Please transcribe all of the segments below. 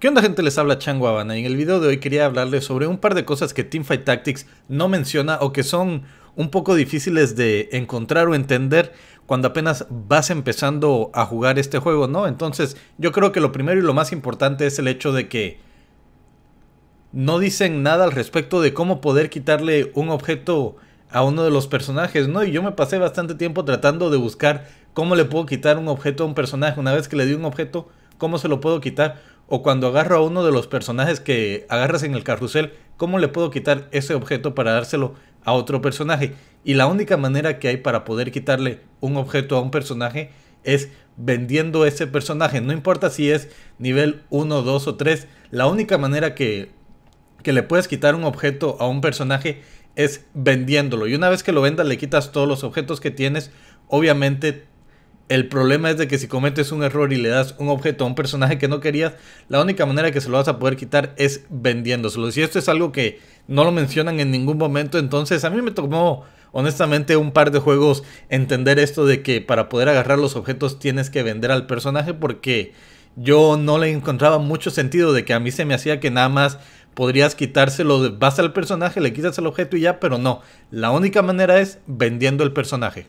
¿Qué onda gente? Les habla Chango Habana en el video de hoy quería hablarles sobre un par de cosas que Teamfight Tactics no menciona o que son un poco difíciles de encontrar o entender cuando apenas vas empezando a jugar este juego, ¿no? Entonces yo creo que lo primero y lo más importante es el hecho de que no dicen nada al respecto de cómo poder quitarle un objeto a uno de los personajes, ¿no? Y yo me pasé bastante tiempo tratando de buscar cómo le puedo quitar un objeto a un personaje. Una vez que le di un objeto, ¿cómo se lo puedo quitar? O cuando agarro a uno de los personajes que agarras en el carrusel, ¿cómo le puedo quitar ese objeto para dárselo a otro personaje? Y la única manera que hay para poder quitarle un objeto a un personaje es vendiendo ese personaje. No importa si es nivel 1, 2 o 3. La única manera que, que le puedes quitar un objeto a un personaje es vendiéndolo. Y una vez que lo vendas, le quitas todos los objetos que tienes. Obviamente el problema es de que si cometes un error y le das un objeto a un personaje que no querías, la única manera que se lo vas a poder quitar es vendiéndoselo. Y esto es algo que no lo mencionan en ningún momento, entonces a mí me tomó honestamente un par de juegos entender esto de que para poder agarrar los objetos tienes que vender al personaje porque yo no le encontraba mucho sentido de que a mí se me hacía que nada más podrías quitárselo, vas al personaje, le quitas el objeto y ya, pero no, la única manera es vendiendo el personaje.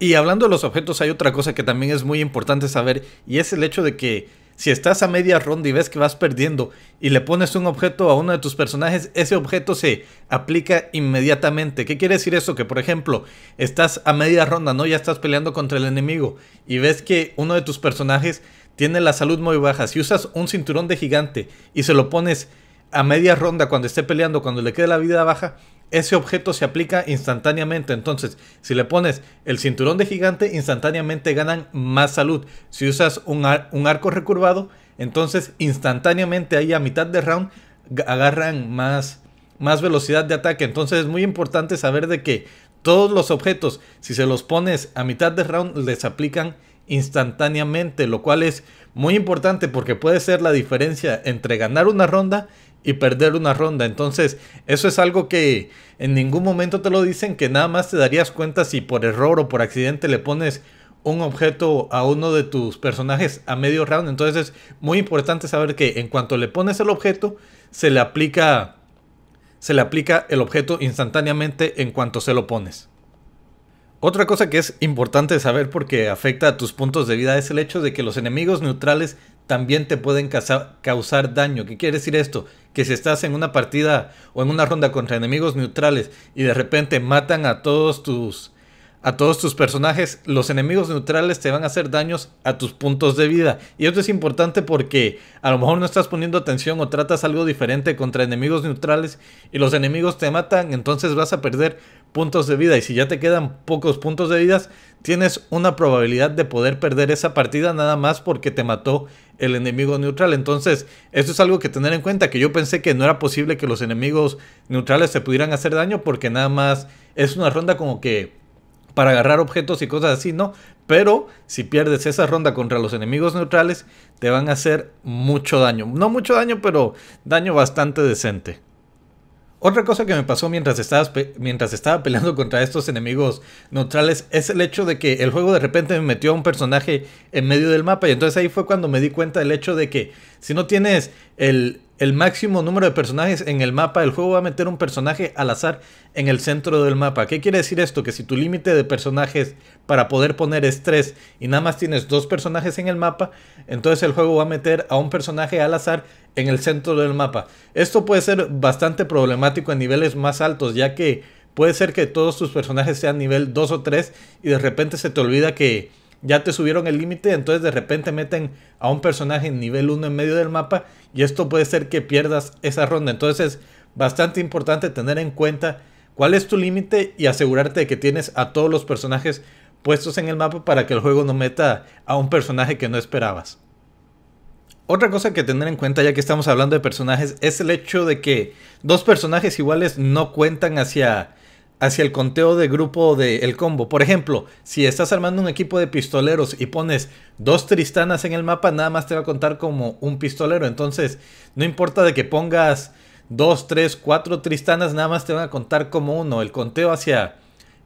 Y hablando de los objetos, hay otra cosa que también es muy importante saber, y es el hecho de que si estás a media ronda y ves que vas perdiendo y le pones un objeto a uno de tus personajes, ese objeto se aplica inmediatamente. ¿Qué quiere decir eso? Que por ejemplo, estás a media ronda, ¿no? Ya estás peleando contra el enemigo y ves que uno de tus personajes tiene la salud muy baja. Si usas un cinturón de gigante y se lo pones a media ronda cuando esté peleando, cuando le quede la vida baja, ese objeto se aplica instantáneamente. Entonces, si le pones el cinturón de gigante, instantáneamente ganan más salud. Si usas un, arco recurvado, entonces instantáneamente ahí a mitad de round agarran más, más velocidad de ataque. Entonces es muy importante saber de que todos los objetos, si se los pones a mitad de round, les aplican instantáneamente, lo cual es muy importante porque puede ser la diferencia entre ganar una ronda y perder una ronda. Entonces, eso es algo que en ningún momento te lo dicen, que nada más te darías cuenta si por error o por accidente le pones un objeto a uno de tus personajes a medio round. Entonces, es muy importante saber que en cuanto le pones el objeto, se le aplica se le aplica el objeto instantáneamente en cuanto se lo pones. Otra cosa que es importante saber porque afecta a tus puntos de vida es el hecho de que los enemigos neutrales también te pueden causar daño. ¿Qué quiere decir esto? Que si estás en una partida o en una ronda contra enemigos neutrales y de repente matan a todos tus a todos tus personajes, los enemigos neutrales te van a hacer daños a tus puntos de vida. Y esto es importante porque a lo mejor no estás poniendo atención o tratas algo diferente contra enemigos neutrales y los enemigos te matan, entonces vas a perder puntos de vida y si ya te quedan pocos puntos de vida, tienes una probabilidad de poder perder esa partida nada más porque te mató el enemigo neutral. Entonces, eso es algo que tener en cuenta, que yo pensé que no era posible que los enemigos neutrales se pudieran hacer daño porque nada más es una ronda como que para agarrar objetos y cosas así, ¿no? Pero si pierdes esa ronda contra los enemigos neutrales, te van a hacer mucho daño. No mucho daño, pero daño bastante decente. Otra cosa que me pasó mientras estaba, mientras estaba peleando contra estos enemigos neutrales es el hecho de que el juego de repente me metió a un personaje en medio del mapa y entonces ahí fue cuando me di cuenta del hecho de que si no tienes el, el máximo número de personajes en el mapa, el juego va a meter un personaje al azar en el centro del mapa. ¿Qué quiere decir esto? Que si tu límite de personajes para poder poner es 3 y nada más tienes dos personajes en el mapa, entonces el juego va a meter a un personaje al azar en el centro del mapa. Esto puede ser bastante problemático en niveles más altos, ya que puede ser que todos tus personajes sean nivel 2 o 3 y de repente se te olvida que ya te subieron el límite, entonces de repente meten a un personaje en nivel 1 en medio del mapa y esto puede ser que pierdas esa ronda. Entonces es bastante importante tener en cuenta cuál es tu límite y asegurarte de que tienes a todos los personajes puestos en el mapa para que el juego no meta a un personaje que no esperabas. Otra cosa que tener en cuenta ya que estamos hablando de personajes es el hecho de que dos personajes iguales no cuentan hacia hacia el conteo de grupo del el combo. Por ejemplo, si estás armando un equipo de pistoleros y pones dos tristanas en el mapa, nada más te va a contar como un pistolero. Entonces, no importa de que pongas dos, tres, cuatro tristanas, nada más te van a contar como uno. El conteo hacia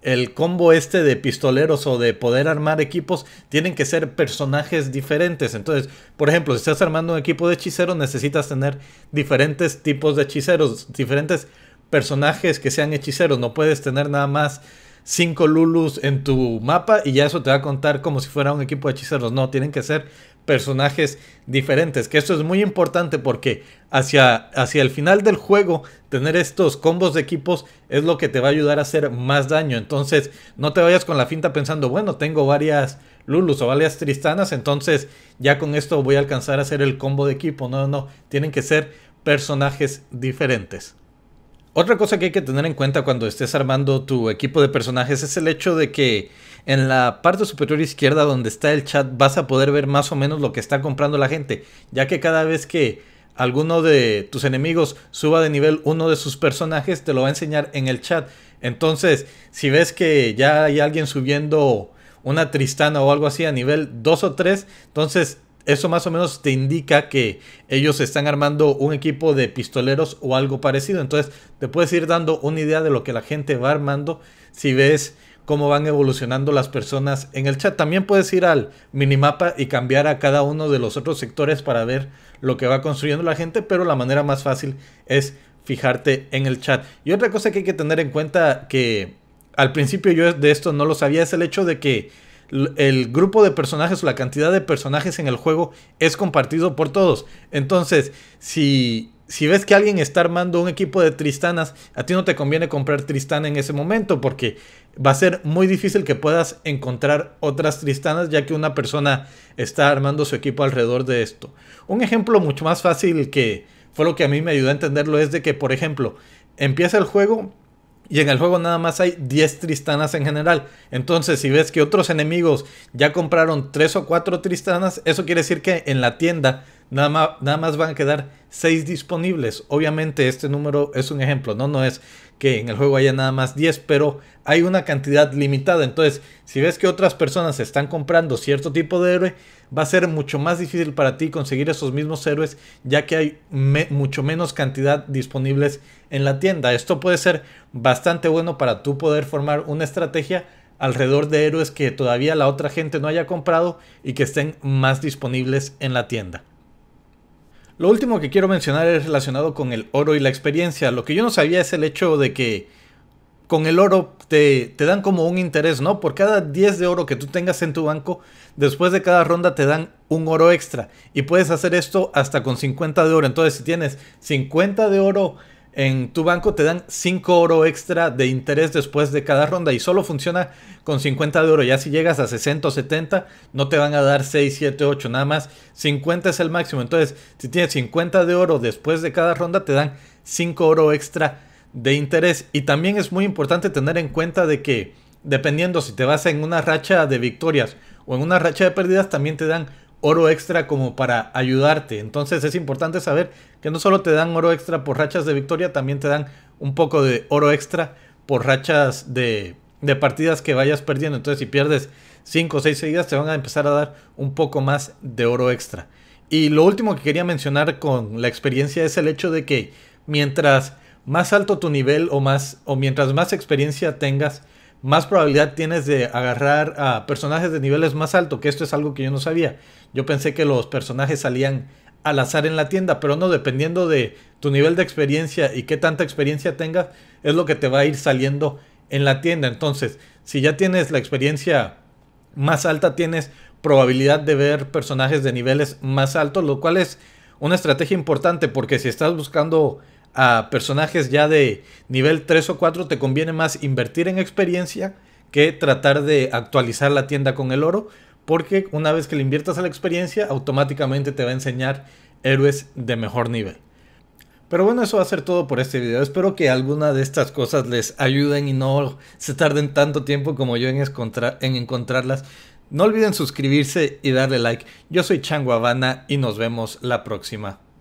el combo este de pistoleros o de poder armar equipos tienen que ser personajes diferentes. Entonces, por ejemplo, si estás armando un equipo de hechiceros, necesitas tener diferentes tipos de hechiceros, diferentes personajes que sean hechiceros. No puedes tener nada más cinco Lulus en tu mapa y ya eso te va a contar como si fuera un equipo de hechiceros. No, tienen que ser personajes diferentes. Que esto es muy importante porque hacia, hacia el final del juego, tener estos combos de equipos es lo que te va a ayudar a hacer más daño. Entonces, no te vayas con la finta pensando, bueno, tengo varias Lulus o varias Tristanas, entonces ya con esto voy a alcanzar a hacer el combo de equipo. No, no, tienen que ser personajes diferentes. Otra cosa que hay que tener en cuenta cuando estés armando tu equipo de personajes es el hecho de que en la parte superior izquierda donde está el chat vas a poder ver más o menos lo que está comprando la gente, ya que cada vez que alguno de tus enemigos suba de nivel uno de sus personajes te lo va a enseñar en el chat. Entonces, si ves que ya hay alguien subiendo una Tristana o algo así a nivel 2 o 3, entonces eso más o menos te indica que ellos están armando un equipo de pistoleros o algo parecido. Entonces te puedes ir dando una idea de lo que la gente va armando si ves cómo van evolucionando las personas en el chat. También puedes ir al minimapa y cambiar a cada uno de los otros sectores para ver lo que va construyendo la gente, pero la manera más fácil es fijarte en el chat. Y otra cosa que hay que tener en cuenta que al principio yo de esto no lo sabía es el hecho de que el grupo de personajes o la cantidad de personajes en el juego es compartido por todos. Entonces, si, si ves que alguien está armando un equipo de Tristanas, a ti no te conviene comprar Tristana en ese momento porque va a ser muy difícil que puedas encontrar otras Tristanas ya que una persona está armando su equipo alrededor de esto. Un ejemplo mucho más fácil que fue lo que a mí me ayudó a entenderlo es de que, por ejemplo, empieza el juego y en el juego nada más hay 10 tristanas en general. Entonces, si ves que otros enemigos ya compraron 3 o 4 tristanas, eso quiere decir que en la tienda Nada más, van a quedar 6 disponibles. Obviamente este número es un ejemplo, ¿no? No es que en el juego haya nada más 10, pero hay una cantidad limitada. Entonces, si ves que otras personas están comprando cierto tipo de héroe, va a ser mucho más difícil para ti conseguir esos mismos héroes, ya que hay mucho menos cantidad disponibles en la tienda. Esto puede ser bastante bueno para tú poder formar una estrategia alrededor de héroes que todavía la otra gente no haya comprado y que estén más disponibles en la tienda. Lo último que quiero mencionar es relacionado con el oro y la experiencia. Lo que yo no sabía es el hecho de que con el oro te, dan como un interés, ¿no? Por cada 10 de oro que tú tengas en tu banco, después de cada ronda te dan un oro extra. Y puedes hacer esto hasta con 50 de oro. Entonces, si tienes 50 de oro en tu banco te dan 5 oro extra de interés después de cada ronda y solo funciona con 50 de oro. Ya si llegas a 60 70, no te van a dar 6, 7, 8, nada más. 50 es el máximo. Entonces, si tienes 50 de oro después de cada ronda, te dan 5 oro extra de interés. Y también es muy importante tener en cuenta de que, dependiendo si te vas en una racha de victorias o en una racha de pérdidas, también te dan oro extra como para ayudarte. Entonces es importante saber que no solo te dan oro extra por rachas de victoria, también te dan un poco de oro extra por rachas de, de partidas que vayas perdiendo. Entonces si pierdes 5 o 6 seguidas te van a empezar a dar un poco más de oro extra. Y lo último que quería mencionar con la experiencia es el hecho de que mientras más alto tu nivel o más o mientras más experiencia tengas, más probabilidad tienes de agarrar a personajes de niveles más altos, que esto es algo que yo no sabía. Yo pensé que los personajes salían al azar en la tienda, pero no, dependiendo de tu nivel de experiencia y qué tanta experiencia tengas, es lo que te va a ir saliendo en la tienda. Entonces, si ya tienes la experiencia más alta, tienes probabilidad de ver personajes de niveles más altos, lo cual es una estrategia importante porque si estás buscando a personajes ya de nivel 3 o 4, te conviene más invertir en experiencia que tratar de actualizar la tienda con el oro, porque una vez que le inviertas a la experiencia, automáticamente te va a enseñar héroes de mejor nivel. Pero bueno, eso va a ser todo por este video. Espero que alguna de estas cosas les ayuden y no se tarden tanto tiempo como yo en, en encontrarlas. No olviden suscribirse y darle like. Yo soy Chango Habana y nos vemos la próxima.